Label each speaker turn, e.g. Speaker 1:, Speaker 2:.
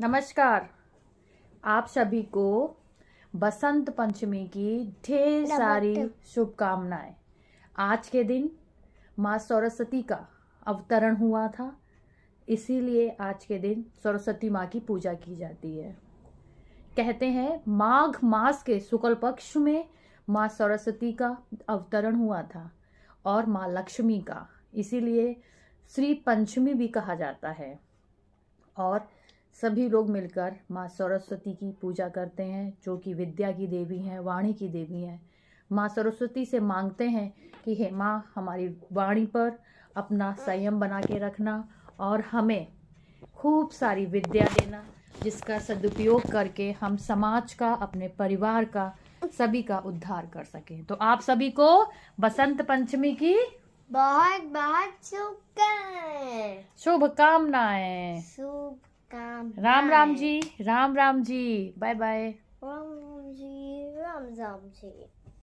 Speaker 1: नमस्कार आप सभी को बसंत पंचमी की ढेर सारी शुभकामनाएं आज के दिन माँ सरस्वती का अवतरण हुआ था इसीलिए आज के दिन सरस्वती माँ की पूजा की जाती है कहते हैं माघ मास के शुक्ल पक्ष में माँ सरस्वती का अवतरण हुआ था और माँ लक्ष्मी का इसीलिए श्री पंचमी भी कहा जाता है और सभी लोग मिलकर माँ सरस्वती की पूजा करते हैं जो कि विद्या की देवी हैं वाणी की देवी हैं माँ सरस्वती से मांगते हैं कि हे माँ हमारी वाणी पर अपना संयम बना के रखना और हमें खूब सारी विद्या देना जिसका सदुपयोग करके हम समाज का अपने परिवार का सभी का उद्धार कर सकें तो आप सभी को बसंत पंचमी की
Speaker 2: बहुत बहुत शुभकामनाएं
Speaker 1: शुभकामनाएं
Speaker 2: शुभ काम राम राम जी
Speaker 1: राम राम जी बाय बाय
Speaker 2: राम राम जी राम राम जी